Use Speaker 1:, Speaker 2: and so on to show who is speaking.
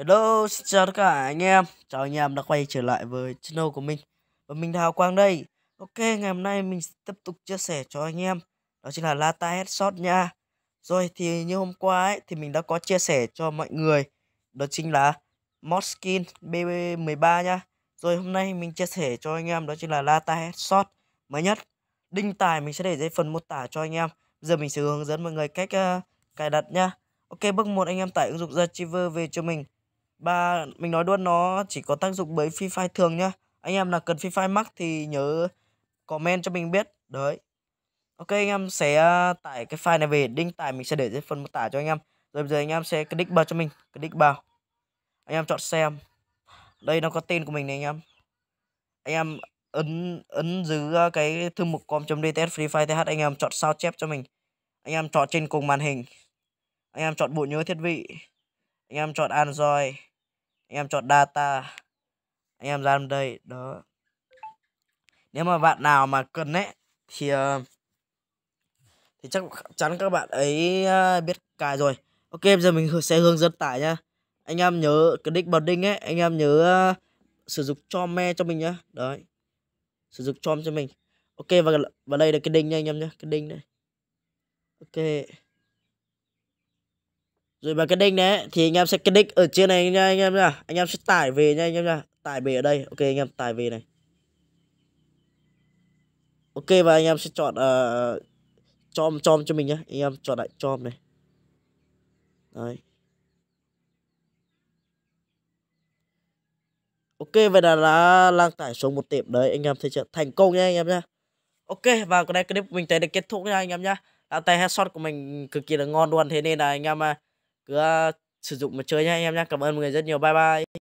Speaker 1: Hello, xin chào tất cả anh em Chào anh em đã quay trở lại với channel của mình Và mình Thảo Quang đây Ok, ngày hôm nay mình sẽ tiếp tục chia sẻ cho anh em Đó chính là Lata Headshot nha Rồi, thì như hôm qua ấy Thì mình đã có chia sẻ cho mọi người Đó chính là mod skin BB13 nha Rồi, hôm nay mình chia sẻ cho anh em Đó chính là Lata Headshot mới nhất Đinh tài mình sẽ để dưới phần mô tả cho anh em Bây giờ mình sẽ hướng dẫn mọi người cách uh, cài đặt nha Ok, bước 1 anh em tải ứng dụng Zachiver về cho mình Ba mình nói luôn nó chỉ có tác dụng với Free Fire thường nhá. Anh em nào cần Free Fire Max thì nhớ comment cho mình biết. Đấy. Ok anh em sẽ à, tải cái file này về, đính tải mình sẽ để dưới phần mô tả cho anh em. Rồi bây giờ anh em sẽ click vào cho mình, click vào. Anh em chọn xem. Đây nó có tên của mình này anh em. Anh em ấn ấn giữ à, cái thư mục com.dts free file th anh em chọn sao chép cho mình. Anh em chọn trên cùng màn hình. Anh em chọn bộ nhớ thiết bị. Anh em chọn Android anh em chọn data anh em ra đây đó nếu mà bạn nào mà cần ấy thì ờ, thì chắc chắn các bạn ấy ờ, biết cài rồi ok bây giờ mình sẽ hướng dẫn tải nhá anh em nhớ cái nick bật đinh ấy anh em nhớ ờ, sử dụng cho me cho mình nhá đấy sử dụng chom cho mình ok và và đây là cái đinh nha anh em nhá cái đinh đây ok rồi và cái đinh đấy thì anh em sẽ cái đinh ở trên này nha anh em nha. Anh em sẽ tải về nha anh em nha. Tải về ở đây. Ok anh em tải về này. Ok và anh em sẽ chọn uh, chom chom cho mình nhá, Anh em chọn lại chom này. Đấy. Ok vậy là đã lan tải xuống một tiệm đấy anh em thấy chưa? Thành công nha anh em nha, Ok và cái này clip mình thấy được kết thúc nha anh em nhá. Là tay headshot của mình cực kỳ là ngon luôn thế nên là anh em à, cứ ờ, sử dụng mà chơi nha anh em nha cảm ơn mọi người rất nhiều bye bye